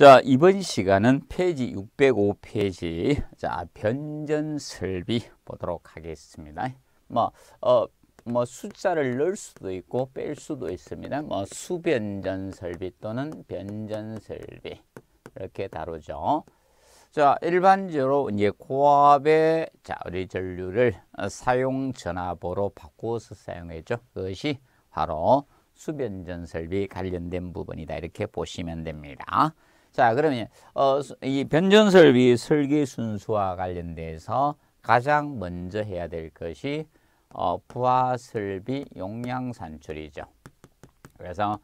자, 이번 시간은 페이지 605페이지 자, 변전 설비 보도록 하겠습니다. 뭐, 어, 뭐 숫자를 넣을 수도 있고 뺄 수도 있습니다. 뭐 수변전 설비 또는 변전 설비 이렇게 다루죠. 자, 일반적으로 이제 고압의 자, 리 전류를 사용 전압으로 바꿔서 사용했죠. 그것이 바로 수변전 설비 관련된 부분이다. 이렇게 보시면 됩니다. 자, 그러면 어, 이 변전설비 설계 순수와 관련돼서 가장 먼저 해야 될 것이 어, 부하설비 용량 산출이죠. 그래서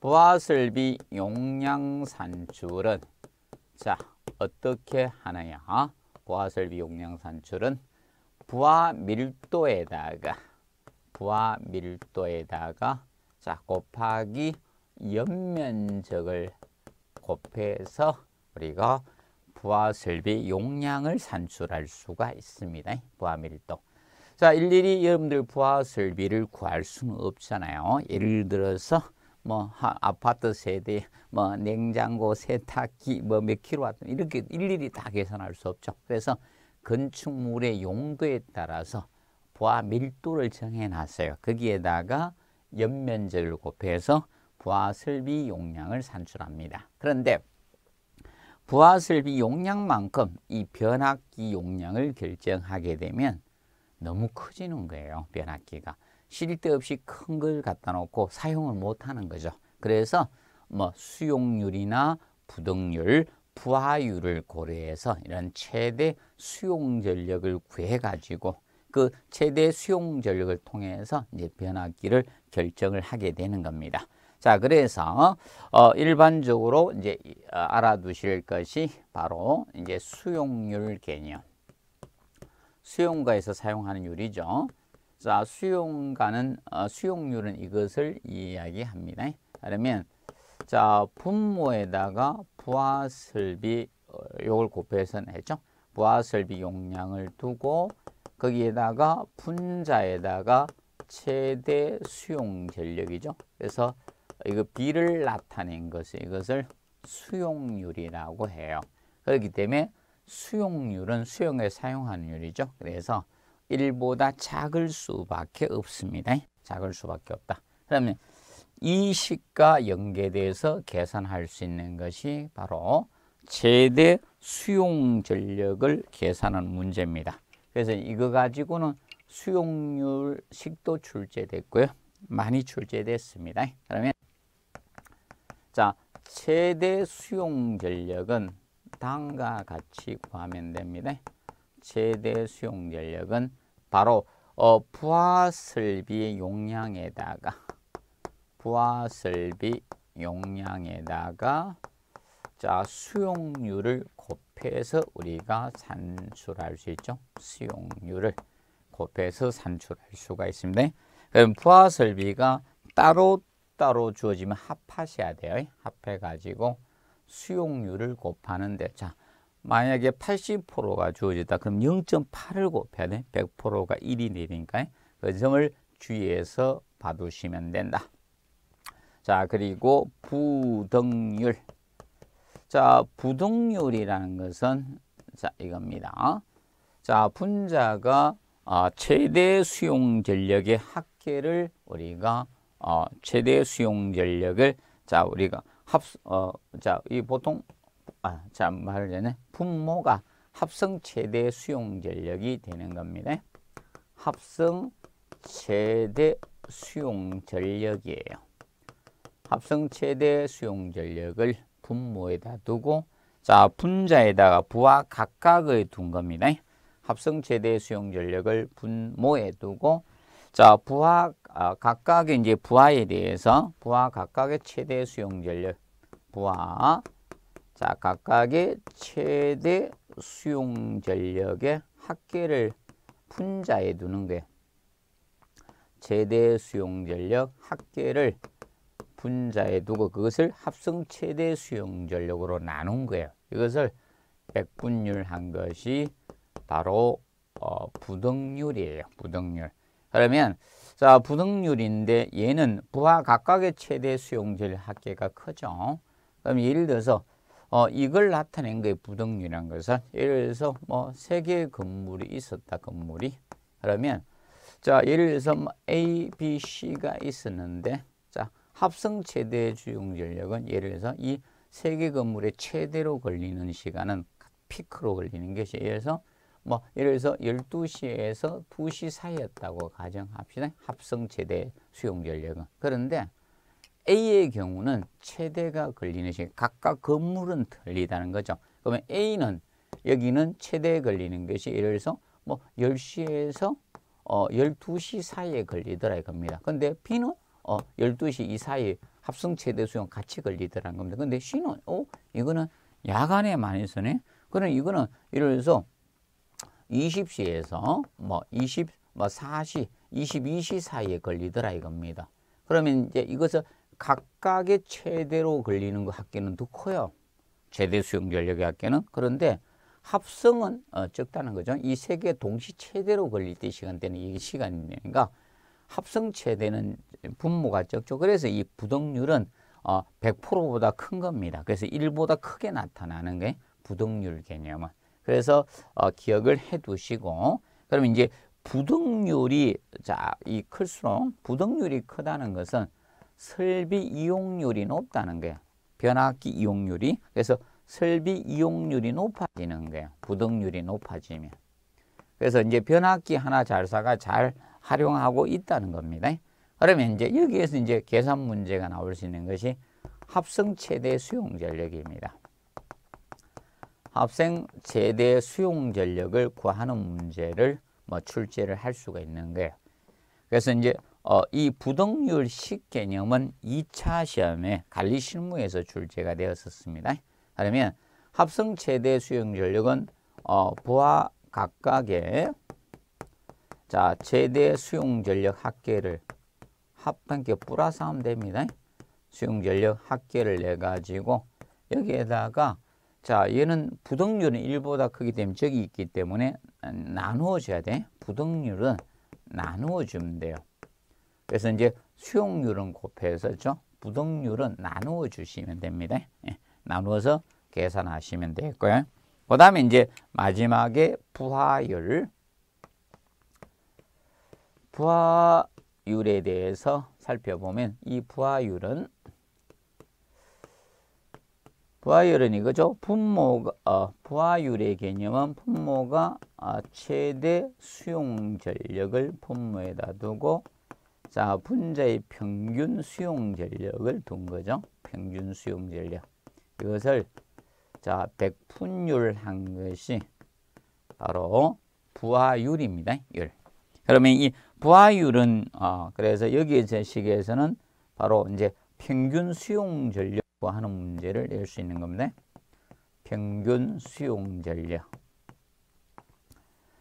부하설비 용량 산출은 자 어떻게 하느냐? 부하설비 용량 산출은 부하 밀도에다가 부하 밀도에다가 자 곱하기 연면적을 곱해서 우리가 부하설비 용량을 산출할 수가 있습니다. 부하밀도. 자, 일일이 여러분들 부하설비를 구할 수는 없잖아요. 예를 들어서 뭐 아파트 세대, 뭐 냉장고, 세탁기, 뭐몇 킬로와트 이렇게 일일이 다 계산할 수 없죠. 그래서 건축물의 용도에 따라서 부하 밀도를 정해놨어요. 거기에다가 연면적을 곱해서 부하설비 용량을 산출합니다. 그런데 부하설비 용량만큼 이 변압기 용량을 결정하게 되면 너무 커지는 거예요. 변압기가. 쓸데없이 큰 걸 갖다 놓고 사용을 못하는 거죠. 그래서 뭐 수용률이나 부동률, 부하율을 고려해서 이런 최대 수용 전력을 구해 가지고 그 최대 수용 전력을 통해서 이제 변압기를 결정을 하게 되는 겁니다. 자, 그래서 어, 일반적으로 이제 어, 알아두실 것이 바로 이제 수용률 개념. 수용가에서 사용하는 율이죠. 자, 수용가는 어, 수용률은 이것을 이야기합니다. 그러면 자, 분모에다가 부하설비 어, 요걸 곱해서 내죠. 부하설비 용량을 두고 거기에다가 분자에다가 최대 수용 전력이죠. 그래서 이거 B를 나타낸 것이 이것을 수용률이라고 해요. 그렇기 때문에 수용률은 수용에 사용하는 율이죠. 그래서 1보다 작을 수밖에 없습니다. 작을 수밖에 없다. 그러면 이 식과 연계돼서 계산할 수 있는 것이 바로 최대 수용 전력을 계산하는 문제입니다. 그래서 이거 가지고는 수용률 식도 출제됐고요. 많이 출제됐습니다. 그러면 자, 최대 수용 전력은 다음과 같이 구하면 됩니다. 최대 수용 전력은 바로 어, 부하 설비 용량에다가 부하 설비 용량에다가 자 수용률을 곱해서 우리가 산출할 수 있죠. 수용률을 곱해서 산출할 수가 있습니다. 그럼 부하 설비가 따로 따로 주어지면 합하셔야 돼요. 합해가지고 수용률을 곱하는데 자 만약에 80%가 주어졌다 그럼 0.8을 곱해야 돼. 100%가 1이 되니까 그 점을 주의해서 봐두시면 된다. 자 그리고 부등률 자 부등률이라는 것은 자 이겁니다. 자 분자가 아, 최대 수용 전력의 합계를 우리가 어, 최대 수용 전력을 자 우리가 합 어 자 이 보통 아 자 말을 전에 분모가 합성 최대 수용 전력이 되는 겁니다. 합성 최대 수용 전력이에요. 합성 최대 수용 전력을 분모에다 두고 자 분자에다가 부하 각각을 둔 겁니다. 합성 최대 수용 전력을 분모에 두고 자 부하 아, 각각의 이제 부하에 대해서 부하 각각의 최대 수용 전력 부하 자 각각의 최대 수용 전력의 합계를 분자에 두는 게 최대 수용 전력 합계를 분자에 두고 그것을 합성 최대 수용 전력으로 나눈 거예요. 이것을 백분율한 것이 바로 어, 부등률이에요. 부등률. 그러면 자, 부등률인데 얘는 부하 각각의 최대 수용제 합계가 크죠. 그럼 예를 들어서 어, 이걸 나타낸 게 부등률이라는 것은 예를 들어서 뭐 세 개의 건물이 있었다 건물이 그러면 자 예를 들어서 뭐 A, B, C가 있었는데 자 합성 최대 주용 전력은 예를 들어서 이 세 개 건물의 최대로 걸리는 시간은 피크로 걸리는 것이 예를 들어서 뭐 예를 들어서 12시에서 2시 사이였다고 가정합시다. 합성 최대 수용 전력은. 그런데 A의 경우는 최대가 걸리는 시간, 각각 건물은 틀리다는 거죠. 그러면 A는 여기는 최대에 걸리는 것이 예를 들어서 뭐 10시에서 어 12시 사이에 걸리더라 이겁니다. 근데 B는 어 12시 이 사이에 합성 최대 수용 같이 걸리더라는 겁니다. 근데 C는 어 이거는 야간에 많이 쓰네. 그럼 이거는 예를 들어서 20시에서 뭐 20, 뭐 4시, 22시 사이에 걸리더라 이겁니다. 그러면 이제 이것을 각각의 최대로 걸리는 그 학계는 더 커요. 최대 수용 전력의 학계는. 그런데 합성은 어, 적다는 거죠. 이 세 개 동시 최대로 걸릴 때 시간대는 이게 시간이니까 그러니까 합성 최대는 분모가 적죠. 그래서 이 부동률은 어, 100%보다 큰 겁니다. 그래서 1보다 크게 나타나는 게 부동률 개념은. 그래서 어, 기억을 해 두시고 그럼 이제 부등률이 자이 클수록 부등률이 크다는 것은 설비 이용률이 높다는 거예요. 변압기 이용률이 그래서 설비 이용률이 높아지는 거예요. 부등률이 높아지면 그래서 이제 변압기 하나 잘사가 잘 활용하고 있다는 겁니다. 그러면 이제 여기에서 이제 계산 문제가 나올 수 있는 것이 합성 최대 수용 전력입니다. 학생 제대 수용 전력을 구하는 문제를 뭐 출제를 할 수가 있는 거예요. 그래서 이제 어, 이 부동률식 개념은 2차 시험에 관리 실무에서 출제가 되었었습니다. 그러면 합성 최대 수용 전력은 어, 부하 각각의 자 최대 수용 전력 합계를 합한게 플러스 하면 됩니다. 수용 전력 합계를 내 가지고 여기에다가 자, 얘는 부동률은 1보다 크기 때문에 저기 있기 때문에 나누어줘야 돼. 부동률은 나누어 주면 돼요. 그래서 이제 수용률은 곱해서죠. 그렇죠? 부동률은 나누어 주시면 됩니다. 예, 나누어서 계산하시면 되겠고요. 그 다음에 이제 마지막에 부하율. 부하율에 대해서 살펴보면 이 부하율은 부하율은 이거죠. 분모가 어, 부하율의 개념은 분모가 어, 최대 수용 전력을 분모에다 두고 자 분자의 평균 수용 전력을 둔 거죠. 평균 수용 전력 이것을 자 백분율한 것이 바로 부하율입니다. 율. 그러면 이 부하율은 어, 그래서 여기 제식에서는 바로 이제 평균 수용 전력 하는 문제를 낼 수 있는 겁니다. 평균 수용 전력.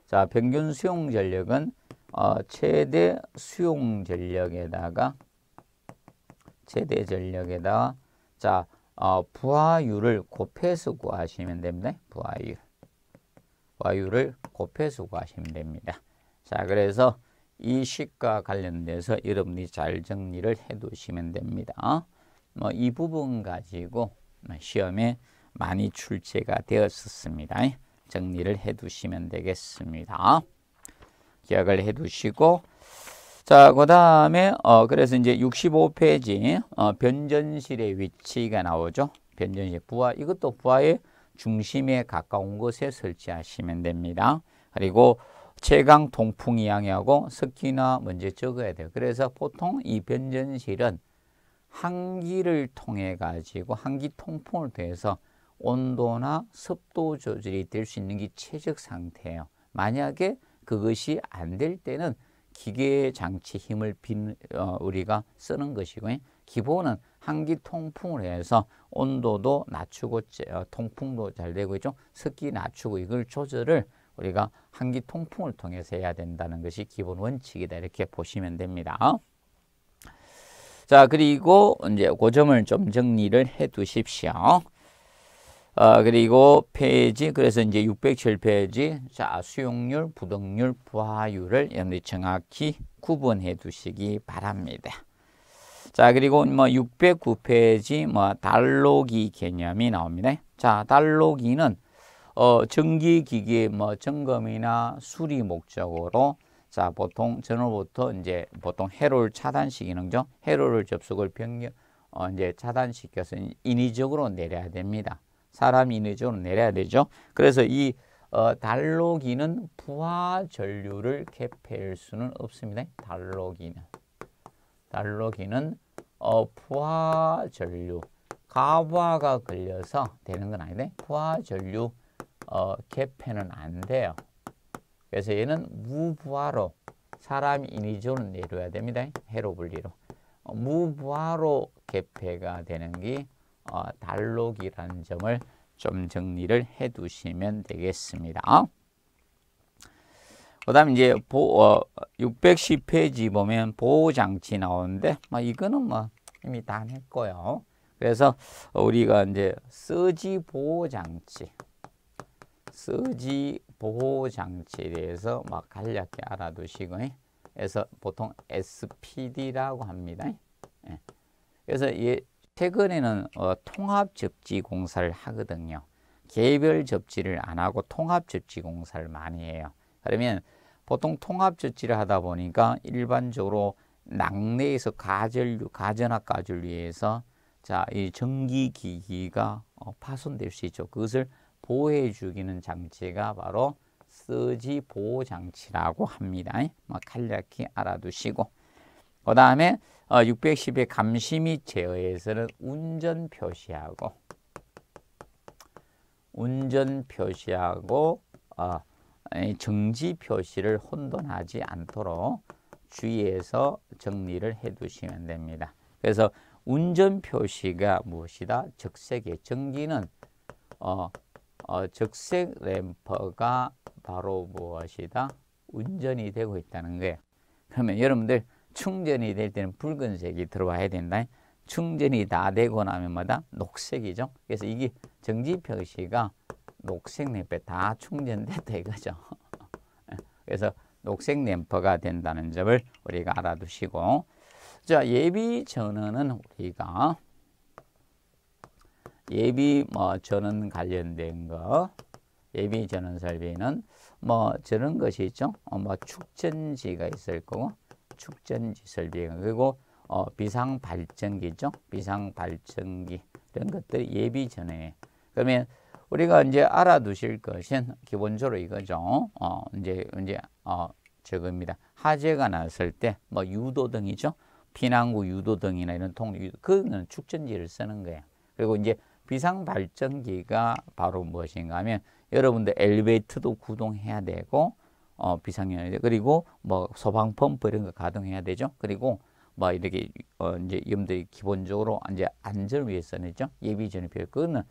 자, 평균 수용 전력은 어, 최대 수용 전력에다가 최대 전력에다 자, 어, 부하율을 곱해서 구하시면 됩니다. 부하율. 부하율을 곱해서 구하시면 됩니다. 자, 그래서 이 식과 관련돼서 여러분이 잘 정리를 해 두시면 됩니다. 뭐이 부분 가지고 뭐 시험에 많이 출제가 되었었습니다. 정리를 해 두시면 되겠습니다. 기억을 해 두시고 자, 그 다음에 어 그래서 이제 65페이지 어 변전실의 위치가 나오죠. 변전실 부하 이것도 부하의 중심에 가까운 곳에 설치하시면 됩니다. 그리고 채광 동풍이 양하고 습기나 먼저 적어야 돼요. 그래서 보통 이 변전실은 항기를 통해 가지고 항기 통풍을 통해서 온도나 습도 조절이 될 수 있는 게 최적 상태예요. 만약에 그것이 안 될 때는 기계 장치 힘을 빈, 어, 우리가 쓰는 것이고 기본은 한기 통풍을 해서 온도도 낮추고 어, 통풍도 잘 되고 있죠. 습기 낮추고 이걸 조절을 우리가 한기 통풍을 통해서 해야 된다는 것이 기본 원칙이다 이렇게 보시면 됩니다. 자, 그리고 이제 고 그 점을 좀 정리를 해 두십시오. 아, 그리고 페이지, 그래서 이제 607페이지, 자, 수용률, 부동률, 부하율을 여러분 정확히 구분해 두시기 바랍니다. 자, 그리고 뭐 609페이지, 뭐, 달로기 개념이 나옵니다. 자, 달로기는, 어, 전기기기, 뭐, 점검이나 수리 목적으로 자, 보통 전후부터 이제 보통 회로를 차단시키는죠. 회로를 접속을 변경, 어, 이제 차단시켜서 인위적으로 내려야 됩니다. 사람이 인위적으로 내려야 되죠. 그래서 이 어, 달로기는 부하 전류를 개폐할 수는 없습니다. 달로기는. 달로기는 어, 부하 전류. 가부하가 걸려서 되는 건 아닌데, 부하 전류 어, 캡해는 안 돼요. 그래서 얘는 무부하로 사람 인위조는 내려야 됩니다. 해로 분리로. 어, 무부하로 개폐가 되는 게 어, 달록이라는 점을 좀 정리를 해 두시면 되겠습니다. 그 다음 이제 보, 어, 610페이지 보면 보호장치 나오는데 뭐 이거는 뭐 이미 다 했고요. 그래서 우리가 이제 쓰지 보호장치 쓰지 보호 장치에 대해서 막 간략히 알아두시고 예. 그래서 보통 SPD라고 합니다. 그래서 최근에는 어, 통합 접지 공사를 하거든요. 개별 접지를 안 하고 통합 접지 공사를 많이 해요. 그러면 보통 통합 접지를 하다 보니까 일반적으로 낙내에서 가전류, 가전학 가전류에서 자, 이 전기 기기가 어, 파손될 수 있죠. 그것을 보호해 주기는 장치가 바로 쓰지 보호 장치라고 합니다. 뭐 간략히 알아두시고 그 다음에 610의 어, 감시 및 제어에서는 운전 표시하고 운전 표시하고 어, 정지 표시를 혼돈하지 않도록 주의해서 정리를 해 두시면 됩니다. 그래서 운전 표시가 무엇이다? 적색의 정지는 어, 어, 적색 램프가 바로 무엇이다? 운전이 되고 있다는 거예요. 그러면 여러분들 충전이 될 때는 붉은색이 들어와야 된다. 충전이 다 되고 나면 마다 녹색이죠. 그래서 이게 정지 표시가 녹색 램프에 다 충전됐다 이거죠. 그래서 녹색 램프가 된다는 점을 우리가 알아두시고 자 예비 전원은 우리가 예비 뭐 전원 관련된 거 예비 전원 설비는 뭐 저런 것이 있죠. 어, 뭐 축전지가 있을 거고 축전지 설비 그리고 어, 비상 발전기죠. 비상 발전기 이런 것들 예비 전에 그러면 우리가 이제 알아두실 것은 기본적으로 이거죠. 어, 이제 이제 어, 저겁니다. 화재가 났을 때 뭐 유도등이죠. 피난구 유도등이나 이런 통 그거는 축전지를 쓰는 거예요. 그리고 이제 비상발전기가 바로 무엇인가 하면 여러분들 엘리베이터도 구동해야 되고 어, 비상연료 그리고 뭐 소방 펌프 이런 거 가동해야 되죠. 그리고 뭐 이렇게 어, 이제 여러분들이 기본적으로 이제 안전을 위해서는죠 예비 전입 필요. 그거는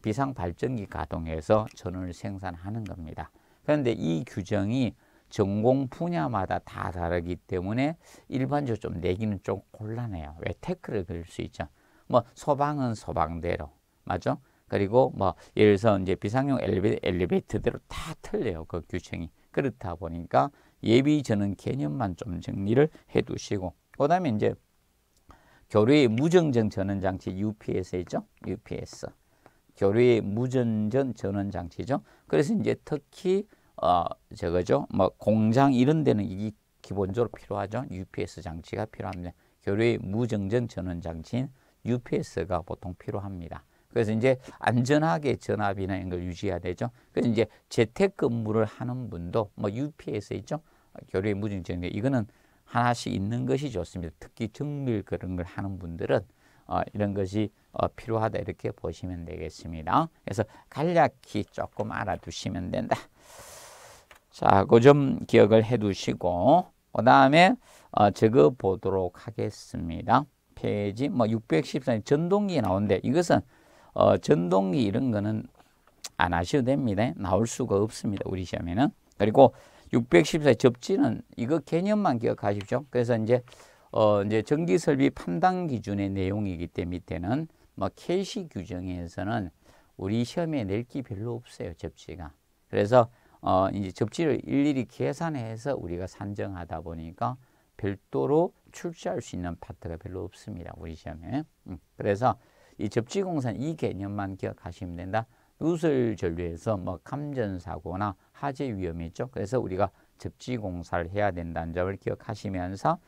비상 발전기 가동해서 전원을 생산하는 겁니다. 그런데 이 규정이 전공 분야마다 다 다르기 때문에 일반적으로 좀 내기는 좀 곤란해요. 왜 테크를 그릴 수 있죠. 뭐 소방은 소방대로 맞죠? 그리고 뭐 예를 들어서 이제 비상용 엘리베, 엘리베이터대로 다 틀려요. 그 규정이. 그렇다 보니까 예비 전은 개념만 좀 정리를 해 두시고 그다음에 이제 교류의 무정 전원 전 장치 UPS 있죠? UPS. 교류의 무전전 전원 장치죠. 그래서 이제 특히 어 저거죠. 뭐 공장 이런 데는 이 기본적으로 필요하죠. UPS 장치가 필요합니다. 교류의 무정전 전원 장치인 UPS가 보통 필요합니다. 그래서 이제 안전하게 전압이나 이런 걸 유지해야 되죠. 그래서 이제 재택근무를 하는 분도 뭐 UPS 있죠. 교류의 무증정리 이거는 하나씩 있는 것이 좋습니다. 특히 정밀 그런 걸 하는 분들은 어, 이런 것이 어, 필요하다 이렇게 보시면 되겠습니다. 그래서 간략히 조금 알아두시면 된다. 자, 그좀 기억을 해두시고 그 다음에 어, 적어보도록 하겠습니다. 페이지 뭐6 1 4 전동기 나오는데 이것은 어, 전동기 이런 거는 안 하셔도 됩니다. 나올 수가 없습니다. 우리 시험에는. 그리고 614 접지는 이거 개념만 기억하십시오. 그래서 이제 어 이제 전기 설비 판단 기준의 내용이기 때문에 밑에는 뭐 캐시 규정에서는 우리 시험에 낼 게 별로 없어요. 접지가. 그래서 어 이제 접지를 일일이 계산해서 우리가 산정하다 보니까 별도로 출제할 수 있는 파트가 별로 없습니다. 우리 시험에. 음, 그래서 이 접지공산 이 개념만 기억하시면 된다. 누설 전류에서 뭐 감전 사고나 화재 위험이 있죠. 그래서 우리가 접지공사를 해야 된다는 점을 기억하시면서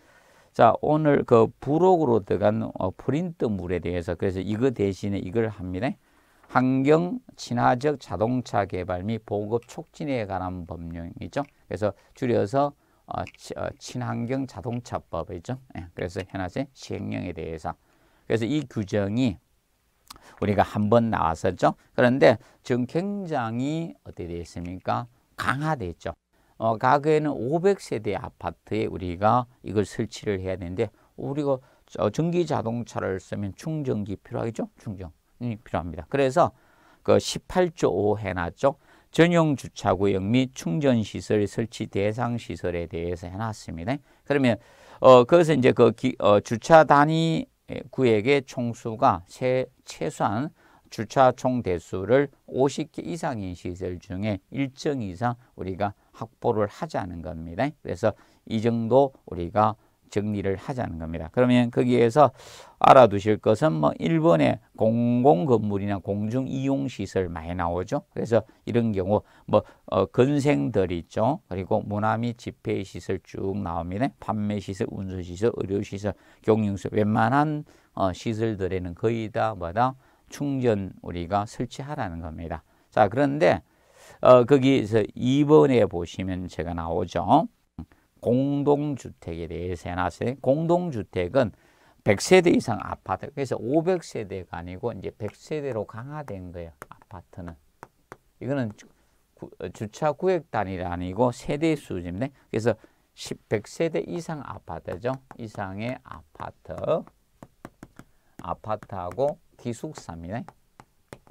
자 오늘 그 부록으로 들어간 어, 프린트 물에 대해서 그래서 이거 대신에 이걸 합니다. 환경 친화적 자동차 개발 및 보급 촉진에 관한 법령이죠. 그래서 줄여서 어, 어 친환경 자동차법이죠. 예, 그래서 현재 시행령에 대해서 그래서 이 규정이 우리가 한 번 나왔었죠. 그런데 지금 굉장히 어떻게 되어 있습니까? 강화됐죠 어, 가거에는 500세대 아파트에 우리가 이걸 설치를 해야 되는데 우리가 전기 자동차를 쓰면 충전기 필요하겠죠? 충전이 필요합니다. 그래서 그 18조 5 해놨죠. 전용 주차구역 및 충전시설 설치 대상 시설에 대해서 해놨습니다. 그러면 어, 그것은 이제 그 기, 어, 주차 단위 예, 구에의 총수가 최, 최소한 주차 총 대수를 50개 이상인 시설 중에 일정 이상 우리가 확보를 하자는 겁니다. 그래서 이 정도 우리가 정리를 하자는 겁니다. 그러면 거기에서 알아두실 것은 뭐 일본의 공공 건물이나 공중 이용 시설 많이 나오죠. 그래서 이런 경우 뭐 어, 건생들 있죠. 그리고 문화 및 집회 시설 쭉 나옵니다. 판매 시설, 운수 시설, 의료 시설, 경영시 설 웬만한 어, 시설들에는 거의 다 뭐다 충전 우리가 설치하라는 겁니다. 자 그런데 어, 거기서 에 2번에 보시면 제가 나오죠. 공동주택에 대해서 해놨어요. 공동주택은 100세대 이상 아파트. 그래서 500세대가 아니고 이제 100세대로 강화된 거예요. 아파트는. 이거는 어, 주차 구획 단위가 아니고 세대 수준인데 그래서 10, 0세대 이상 아파트죠. 이상의 아파트. 아파트하고 기숙사입니다.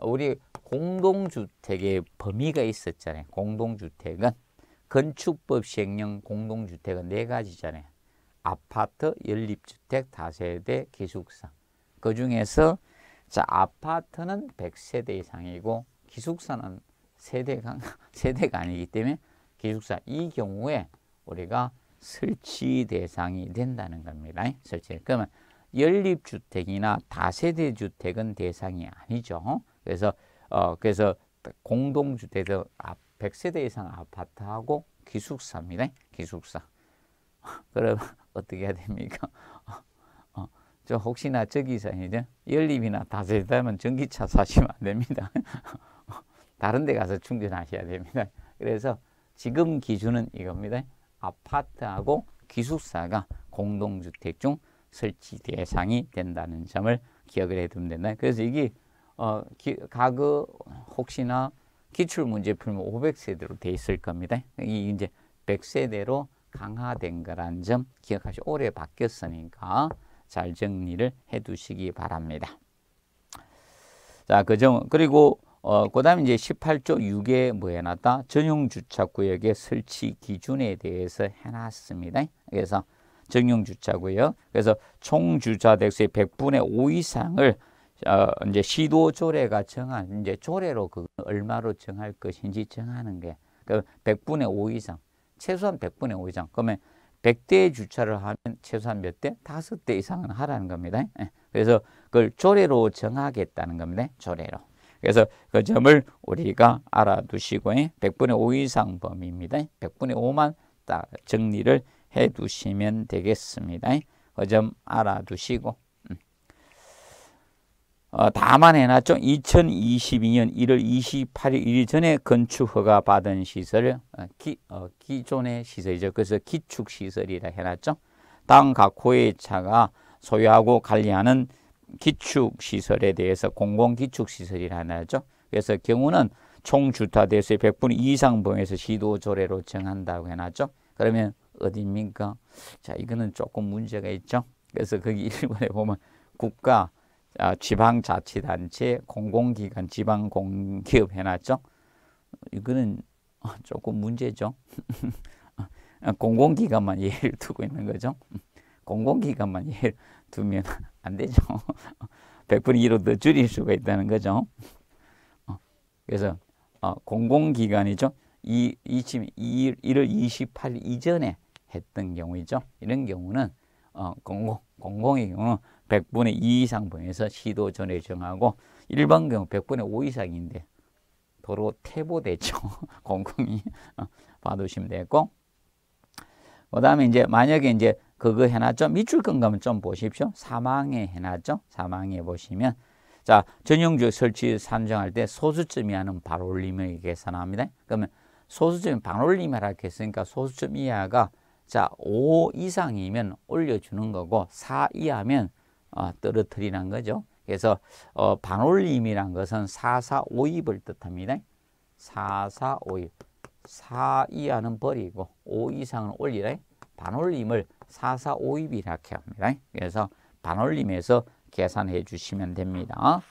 우리 공동주택의 범위가 있었잖아요. 공동주택은 건축법 시행령 공동주택은 네 가지잖아요. 아파트, 연립주택, 다세대, 기숙사. 그 중에서 자 아파트는 100세대 이상이고 기숙사는 세대가, 세대가 아니기 때문에 기숙사 이 경우에 우리가 설치 대상이 된다는 겁니다. 설치. 그러면 연립주택이나 다세대 주택은 대상이 아니죠. 그래서 어 그래서 공동주택도 아파트 100세대 이상 아파트하고 기숙사입니다. 기숙사. 그럼 어떻게 해야 됩니까? 어, 저 혹시나 저기서 이제 연립이나 다세대면 전기차 사시면 안 됩니다. 다른 데 가서 충전하셔야 됩니다. 그래서 지금 기준은 이겁니다. 아파트하고 기숙사가 공동주택 중 설치 대상이 된다는 점을 기억을 해두면 된다. 그래서 이게 어, 기, 가구 혹시나 기출 문제 풀면 500세대로 돼 있을 겁니다. 이 이제 100세대로 강화된 거란 점 기억하시 올해 바뀌었으니까 잘 정리를 해 두시기 바랍니다. 자, 그점 그리고 어, 그다음 이제 18조 6에 뭐 해놨다? 전용 주차구역의 설치 기준에 대해서 해놨습니다. 그래서 전용 주차구역, 그래서 총 주차 대수의 100분의 5 이상을 어, 이제 시도조례가 정한 이제 조례로 그 얼마로 정할 것인지 정하는 게그 100분의 5 이상 최소한 100분의 5 이상 그러면 100대의 주차를 하면 최소한 몇 대? 다섯 대 이상은 하라는 겁니다. 예. 그래서 그걸 조례로 정하겠다는 겁니다. 조례로. 그래서 그 점을 우리가 알아두시고 예. 100분의 5 이상 범위입니다. 예. 100분의 5만 딱 정리를 해두시면 되겠습니다. 예. 그점 알아두시고 어, 담아내놨죠. 2022년 1월 28일 전에 건축허가 받은 시설 어, 기, 어, 기존의 시설이죠. 그래서 기축시설이라 해놨죠. 땅 각호의 차가 소유하고 관리하는 기축시설에 대해서 공공기축시설이라 하죠. 그래서 경우는 총주타대수의 100분 이상 범위에서 시도조례로 정한다고 해놨죠. 그러면 어디니까 자, 이거는 조금 문제가 있죠. 그래서 거기 1번에 보면 국가 아, 지방자치단체, 공공기관, 지방공기업 해놨죠. 이거는 조금 문제죠. 공공기관만 예를 두고 있는 거죠. 공공기관만 예를 두면 안 되죠. 100% 2로 줄일 수가 있다는 거죠. 그래서 어, 공공기관이죠. 이, 이, 1월 28일 이전에 했던 경우이죠. 이런 경우는 어, 공공, 공공의 경우는 백분의2 이상 보위에서 시도 전에 정하고 일반 경우 백분의5 이상인데 도로 태보대죠 공공이 어, 봐두시면 되고 그 다음에 이제 만약에 이제 그거 해놨죠. 밑줄 건가면 좀 보십시오. 사망에 해놨죠. 사망에 보시면 자전용주 설치 산정할 때 소수점 이하는 반올림을 계산합니다. 그러면 소수점 이반올림하라고 했으니까 소수점 이하가 자, 5 이상이면 올려주는 거고 4 이하면 어, 떨어뜨리는 거죠. 그래서 어, 반올림이란 것은 4452을 뜻합니다. 4452. 4 이하는 버리고 5 이상은 올리라. 반올림을 4452이라고 합니다. 그래서 반올림에서 계산해 주시면 됩니다.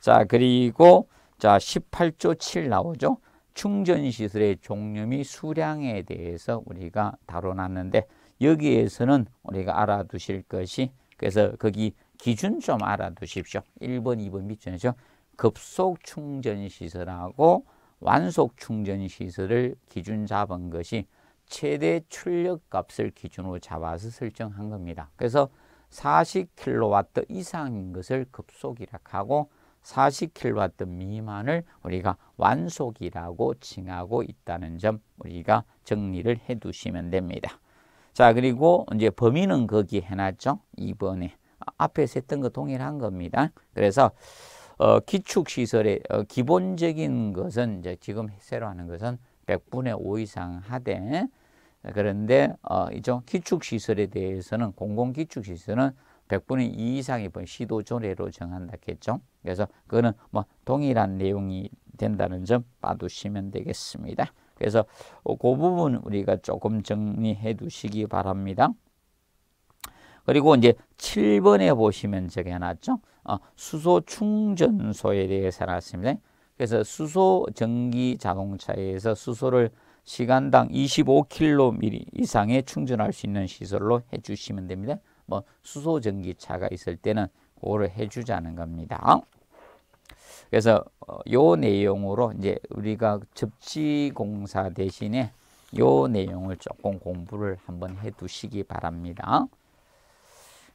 자, 그리고 자, 18조 7 나오죠. 충전시설의 종류및 수량에 대해서 우리가 다뤄놨는데 여기에서는 우리가 알아두실 것이 그래서 거기 기준 좀 알아두십시오. 1번, 2번 밑줄이죠. 급속 충전 시설하고 완속 충전 시설을 기준 잡은 것이 최대 출력 값을 기준으로 잡아서 설정한 겁니다. 그래서 40kW 이상인 것을 급속이라 하고 40kW 미만을 우리가 완속이라고 칭하고 있다는 점 우리가 정리를 해 두시면 됩니다. 자, 그리고 이제 범위는 거기 해놨죠. 이번에 아, 앞에서 했던 거 동일한 겁니다. 그래서 어, 기축시설의 어, 기본적인 것은 이제 지금 새로 하는 것은 100분의 5 이상 하되 그런데 어, 이쪽 기축시설에 대해서는 공공기축시설은 100분의 2 이상의 뭐 시도 조례로 정한다겠죠. 그래서 그거는 뭐 동일한 내용이 된다는 점 봐두시면 되겠습니다. 그래서 그 부분 우리가 조금 정리해 두시기 바랍니다. 그리고 이제 7번에 보시면 저기 해놨죠 어, 수소 충전소에 대해서 해놨습니다. 그래서 수소 전기 자동차에서 수소를 시간당 25km 이상의 충전할 수 있는 시설로 해주시면 됩니다. 뭐 수소 전기차가 있을 때는 그거를 해주자는 겁니다. 그래서 어, 요 내용으로 이제 우리가 접지공사 대신에 요 내용을 조금 공부를 한번 해 두시기 바랍니다.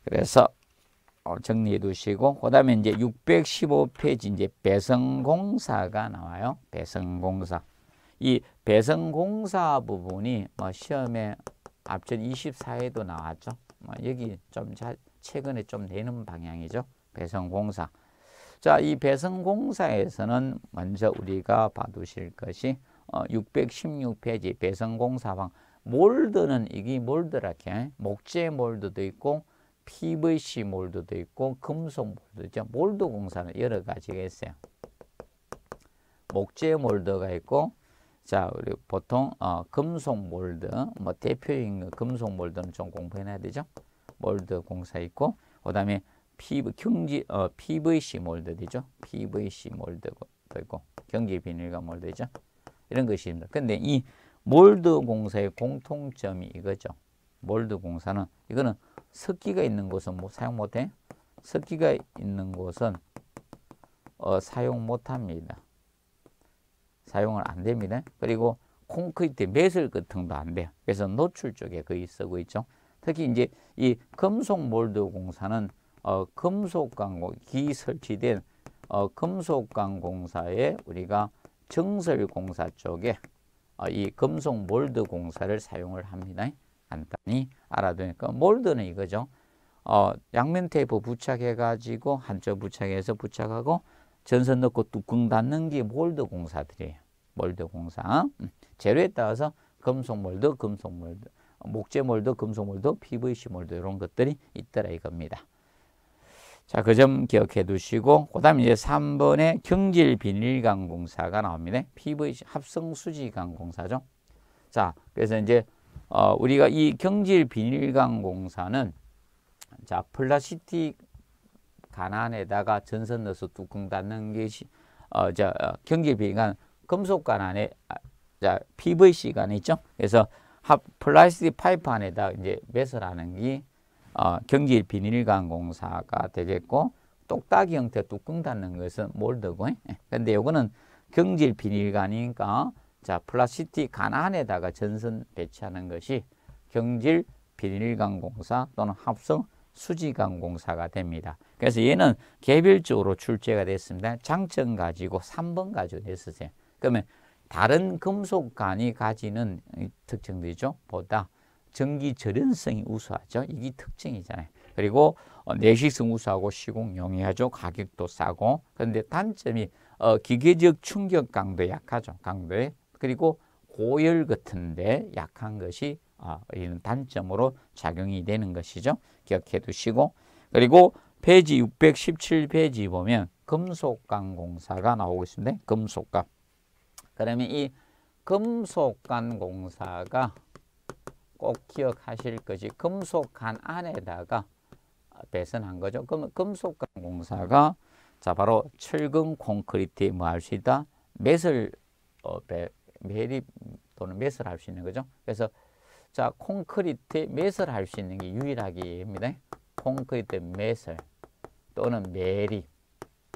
그래서 어, 정리해 두시고 그 다음에 이제 615페이지 이제 배성공사가 나와요. 배성공사. 이 배성공사 부분이 뭐 시험에 앞전 24회도 나왔죠. 뭐 여기 좀 최근에 좀 되는 방향이죠. 배성공사. 자, 이 배성공사에서는 먼저 우리가 봐두실 것이 616페이지 어, 배성공사방 몰드는 이게 몰드라케 목재 몰드도 있고 PVC 몰드도 있고 금속 몰드죠. 몰드 공사는 여러 가지가 있어요. 목재 몰드가 있고 자 우리 보통 어, 금속 몰드 뭐대표인 금속 몰드는 좀 공부해놔야 되죠. 몰드 공사 있고 그다음에 PV, 경지, 어, PVC 몰드되죠. PVC 몰드고 되고 경기 비닐과 몰드죠. 이런 것입니다. 근데 이 몰드 공사의 공통점이 이거죠. 몰드 공사는 이거는 습기가 있는 곳은 뭐 사용 못해. 습기가 있는 곳은 어, 사용 못합니다. 사용을 안 됩니다. 그리고 콘크리트 매설 같은 도안 돼요. 그래서 노출 쪽에 거의 쓰고 있죠. 특히 이제 이 금속 몰드 공사는 어, 금속광공 기 설치된 어, 금속광공사에 우리가 정설공사 쪽에 어, 이 금속 몰드 공사를 사용을 합니다. 간단히 알아두니까 몰드는 이거죠. 어, 양면 테이프 부착해 가지고 한쪽 부착해서 부착하고 전선 넣고 뚜껑 닫는 게 몰드 공사들이에요. 몰드 공사. 음, 재료에 따라서 금속 몰드, 금속 몰드, 목재 몰드, 금속 몰드, PVC 몰드 이런 것들이 있더라 이겁니다. 자, 그 점 기억해 두시고, 그 다음에 이제 3번에 경질 비닐강공사가 나옵니다. PVC 합성수지강공사죠. 자, 그래서 이제, 어, 우리가 이 경질 비닐강공사는, 자, 플라스틱 가난에다가 전선 넣어서 뚜껑 닫는 것이, 어, 자, 어, 경질 비닐간, 금속 가난에, 아, 자, PVC 간 있죠. 그래서 합, 플라스틱 파이프 안에다 이제 매설하는 게 어, 경기 비닐광공사가 되겠고 똑딱이 형태 뚜껑 닫는 것은 몰드고 근데 요거는 경질 비닐관이니까 자 플라스틱 간 안에다가 전선 배치하는 것이 경질 비닐광공사 또는 합성 수지광공사가 됩니다. 그래서 얘는 개별적으로 출제가 됐습니다. 장점 가지고 3번 가지고 냈었어요. 그러면 다른 금속간이 가지는 특징들이죠. 보다 전기 절연성이 우수하죠. 이게 특징이잖아요. 그리고 어, 내시성 우수하고 시공 용이하죠. 가격도 싸고. 그런데 단점이 어, 기계적 충격 강도 약하죠. 강도에. 그리고 고열 같은데 약한 것이 아, 이런 단점으로 작용이 되는 것이죠. 기억해 두시고. 그리고 페이지 617페이지 보면 금속관 공사가 나오고 있습니다. 금속관. 그러면 이 금속관 공사가 꼭 기억하실 것이 금속간 안에다가 배선한 거죠. 그럼 금속간 공사가 자 바로 철근 콘크리트에 뭐할 수 있다? 매설 어, 매, 매립 또는 매설할 수 있는 거죠. 그래서 자 콘크리트 매설할 수 있는 게 유일하게입니다. 콘크리트 매설 또는 매립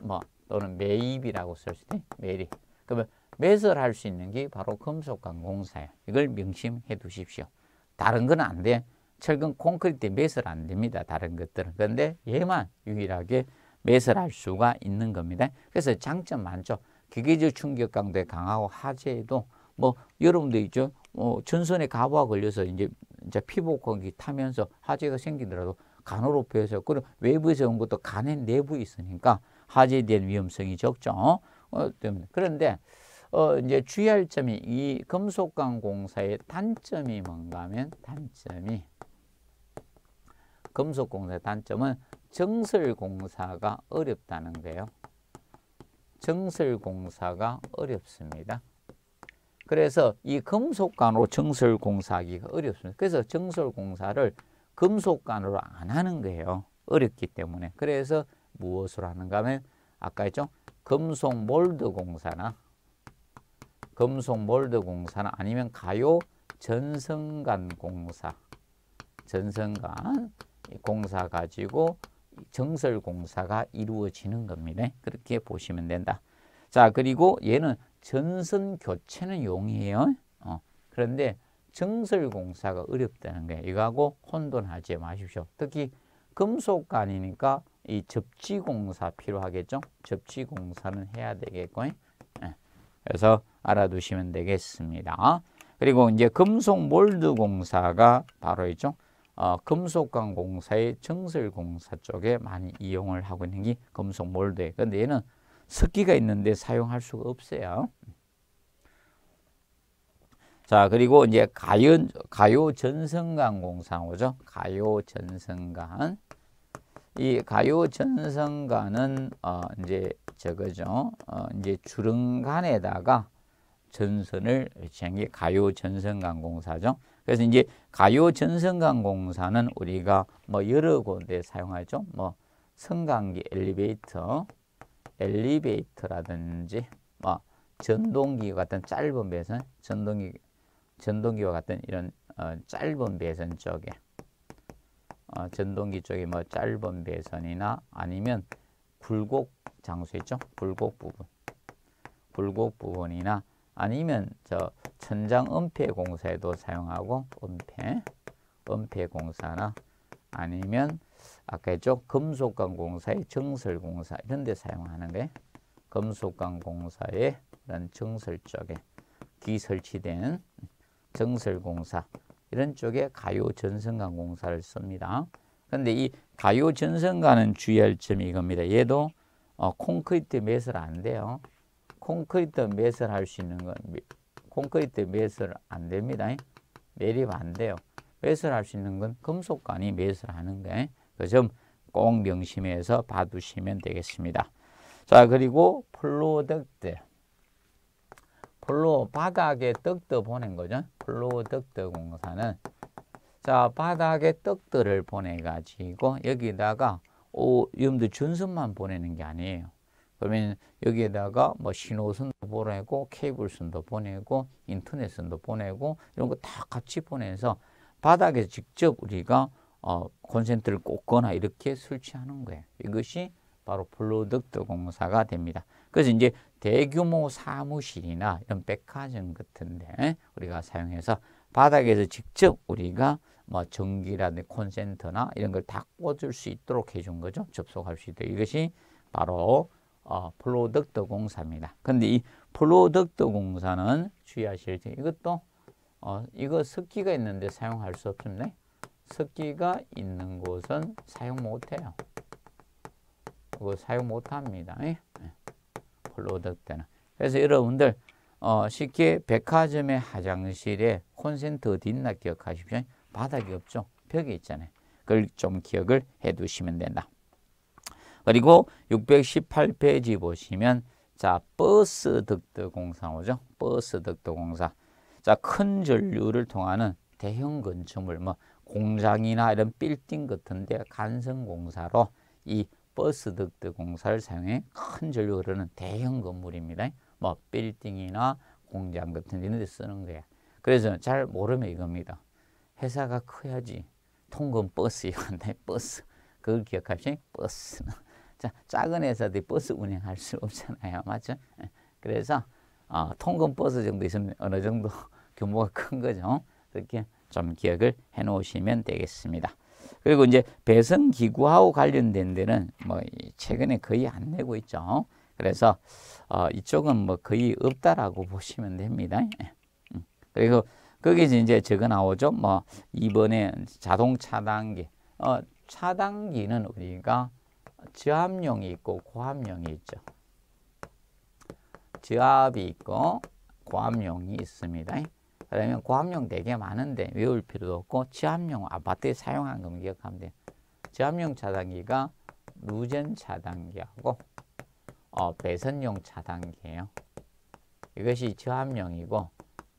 뭐 또는 매입이라고 쓸 수 있네. 매립. 그러면 매설할 수 있는 게 바로 금속관 공사예요. 이걸 명심해 두십시오. 다른 건 안 돼. 철근 콘크리트에 매설 안 됩니다. 다른 것들은. 그런데 얘만 유일하게 매설할 수가 있는 겁니다. 그래서 장점 많죠. 기계적 충격 강도에 강하고 하재에도 뭐여러분들 있죠. 뭐 전선에 가부가 걸려서 이제 이제 피복공기 타면서 하재가 생기더라도 간으로 표해서 그리고 외부에서 온 것도 간에 내부에 있으니까 하재에 대한 위험성이 적죠. 어, 때문 그런데 어, 이제 주의할 점이 이 금속강 공사의 단점이 뭔가 하면 단점이 금속공사의 단점은 정설공사가 어렵다는 거예요. 정설공사가 어렵습니다. 그래서 이 금속관으로 정설공사하기가 어렵습니다. 그래서 정설공사를 금속관으로 안 하는 거예요. 어렵기 때문에. 그래서 무엇으로 하는가 하면 아까 했죠? 금속 몰드 공사나 금속 몰드 공사나 아니면 가요 전성간 공사 전성간 공사 가지고 정설 공사가 이루어지는 겁니다. 그렇게 보시면 된다. 자 그리고 얘는 전선 교체는 용이에요. 어, 그런데 정설 공사가 어렵다는 거예요. 이거하고 혼돈하지 마십시오. 특히 금속간이니까 이 접지 공사 필요하겠죠. 접지 공사는 해야 되겠고. 예. 그래서 알아두시면 되겠습니다. 그리고 이제 금속 몰드 공사가 바로 있죠. 어, 금속광 공사의 정설 공사 쪽에 많이 이용을 하고 있는 게 금속 몰드예요. 근데 얘는 습기가 있는데 사용할 수가 없어요. 자, 그리고 이제 가요, 가요 전성강 공사죠 가요 전성강. 이 가요 전성강은 어, 이제 있죠. 그죠? 어, 이제 주릉간에다가 전선을 위한게 가요 전선강공사죠. 그래서 이제 가요 전선강공사는 우리가 뭐 여러 곳에 사용하죠. 뭐 성강기 엘리베이터, 엘리베이터라든지 뭐 전동기 같은 짧은 배선, 전동기 전동기와 같은 이런 어, 짧은 배선 쪽에 어, 전동기 쪽에 뭐 짧은 배선이나 아니면 굴곡 장소 있죠? 불곡 부분. 불곡 부분이나 아니면 저 천장 은폐 공사에도 사용하고 은폐, 은폐 공사나 아니면 아까 했죠? 금속강 공사의 정설 공사 이런 데 사용하는 게 금속강 공사의 이런 정설 쪽에 기설치된 정설 공사 이런 쪽에 가요 전선관 공사를 씁니다. 그런데 이 가요 전선관은 주의할 점이 이겁니다. 얘도 어, 콘크리트 매설 안 돼요. 콘크리트 매설 할 수 있는 건 콘크리트 매설 안 됩니다. 매립 안 돼요. 매설할 수 있는 건 금속관이 매설하는 게. 그 점 꼭 명심해서 봐두시면 되겠습니다. 자, 그리고 플로덕들. 플로 바닥에 떡도 보낸 거죠. 플로덕드 공사는 자, 바닥에 떡들을 보내 가지고 여기다가 오, 어, 여러분들 전선만 보내는 게 아니에요. 그러면 여기에다가 뭐 신호선도 보내고 케이블선도 보내고 인터넷선도 보내고 이런 거 다 같이 보내서 바닥에 직접 우리가 어, 콘센트를 꽂거나 이렇게 설치하는 거예요. 이것이 바로 플로덕트 공사가 됩니다. 그래서 이제 대규모 사무실이나 이런 백화점 같은데 우리가 사용해서 바닥에서 직접 우리가 뭐 전기라든지 콘센트나 이런 걸 다 꽂을 수 있도록 해준 거죠. 접속할 수 있도록. 이것이 바로 어, 프로덕트 공사입니다. 근데 이 프로덕트 공사는 주의하실 점 이것도 어, 이거 습기가 있는데 사용할 수 없습니다. 습기가 있는 곳은 사용 못해요. 그거 사용 못합니다. 예? 로덕트는 예. 그래서 여러분들 어, 쉽게 백화점의 화장실에 콘센트 어디 있나 기억하십시오. 바닥이 없죠. 벽이 있잖아요. 그걸 좀 기억을 해 두시면 된다. 그리고 618페이지 보시면 자 버스 덕도 공사오죠. 버스 덕도 공사. 자큰 전류를 통하는 대형 건축물 뭐 공장이나 이런 빌딩 같은데 간선 공사로 이 버스 덕트 공사를 사용해 큰 전류 흐르는 대형 건물입니다. 뭐 빌딩이나 공장 같은 데 쓰는 거야. 그래서 잘 모르면 이겁니다. 회사가 커야지. 통근 버스요. 네, 버스. 그걸 기억하시 버스 자, 작은 회사들이 버스 운행할 수 없잖아요. 맞죠? 예. 그래서 어, 통근 버스 정도 있으면 어느 정도 규모가 큰 거죠. 그렇게 좀 기억을 해 놓으시면 되겠습니다. 그리고 이제 배선 기구하고 관련된 데는 뭐 최근에 거의 안 내고 있죠. 그래서 어, 이쪽은 뭐 거의 없다라고 보시면 됩니다. 예. 음. 그리고 거기서 이제 적어 나오죠. 뭐 이번에 자동 차단기. 어, 차단기는 우리가 그러니까 저압용이 있고 고압용이 있죠. 저압이 있고 고압용이 있습니다. 그러면 고압용 되게 많은데 외울 필요도 없고 저압용 아파트에 사용한 거 기억하면 돼요. 저압용 차단기가 루젠 차단기하고 어, 배선용 차단기예요. 이것이 저압용이고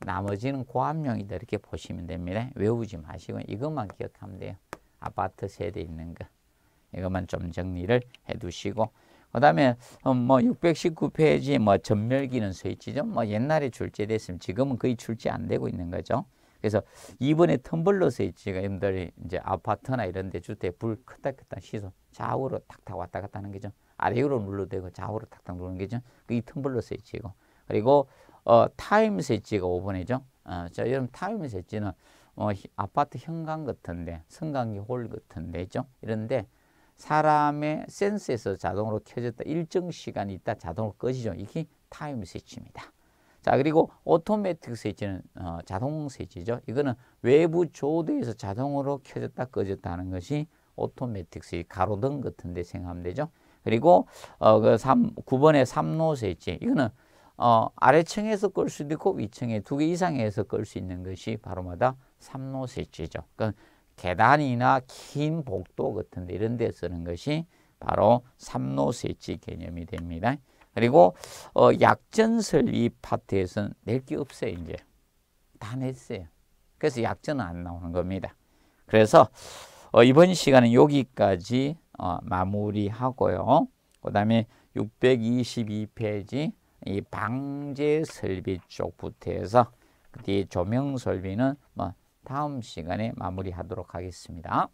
나머지는 고압용이다 이렇게 보시면 됩니다. 외우지 마시고 이것만 기억하면 돼요. 아파트 세대 있는 거. 이것만 좀 정리를 해두시고 그 다음에 음, 뭐 619페이지 뭐 전멸기는 스위치죠. 뭐 옛날에 출제됐으면 지금은 거의 출제 안 되고 있는 거죠. 그래서 이번에 텀블러 스위치가 여러분들이 이제 아파트나 이런 데 주택 불 크다 크다 시소 좌우로 탁탁 왔다 갔다 하는 거죠. 아래로 눌러대고 좌우로 탁탁 누르는 거죠. 그게 텀블러 스위치고 그리고 어, 타임 세지가 5번이죠. 어, 자, 여러분 타임 세지는 어, 뭐 아파트 현관 같은데, 성관계 홀 같은데 죠 이런데 사람의 센스에서 자동으로 켜졌다. 일정 시간 있다 자동으로 꺼지죠. 이게 타임 스위입니다 자, 그리고 오토매틱 스위는 어, 자동 스위죠 이거는 외부 조도에서 자동으로 켜졌다 꺼졌다 하는 것이 오토매틱 스위 가로등 같은 데 생각하면 되죠. 그리고 어, 그 3, 9번의 삼노 스위 이거는 어, 아래층에서 끌 수도 있고 위층에 두 개 이상에서 끌 수 있는 것이 바로마다 삼로 설치죠. 그러니까 계단이나 긴 복도 같은 데 이런 데 쓰는 것이 바로 삼로 설치 개념이 됩니다. 그리고 어, 약전 설립 파트에서는 낼 게 없어요. 이제 다 냈어요. 그래서 약전은 안 나오는 겁니다. 그래서 어, 이번 시간은 여기까지 어, 마무리하고요. 그 다음에 622페이지 이 방제 설비 쪽부터 해서 그 뒤에 조명 설비는 뭐 다음 시간에 마무리하도록 하겠습니다.